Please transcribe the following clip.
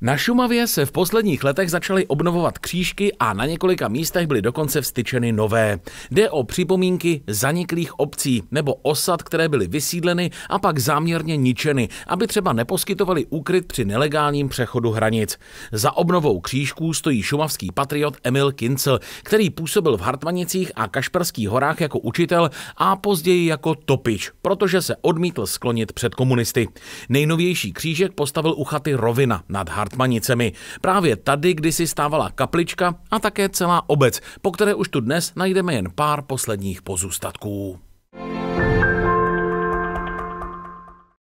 Na Šumavě se v posledních letech začaly obnovovat křížky a na několika místech byly dokonce vstyčeny nové. Jde o připomínky zaniklých obcí nebo osad, které byly vysídleny a pak záměrně ničeny, aby třeba neposkytovali úkryt při nelegálním přechodu hranic. Za obnovou křížků stojí šumavský patriot Emil Kincel, který působil v Hartmanicích a Kašperských horách jako učitel a později jako topič, protože se odmítl sklonit před komunisty. Nejnovější křížek postavil u chaty Rovina nad Hartmanicích Hartmanicemi. Právě tady kdysi stávala kaplička a také celá obec, po které už tu dnes najdeme jen pár posledních pozůstatků.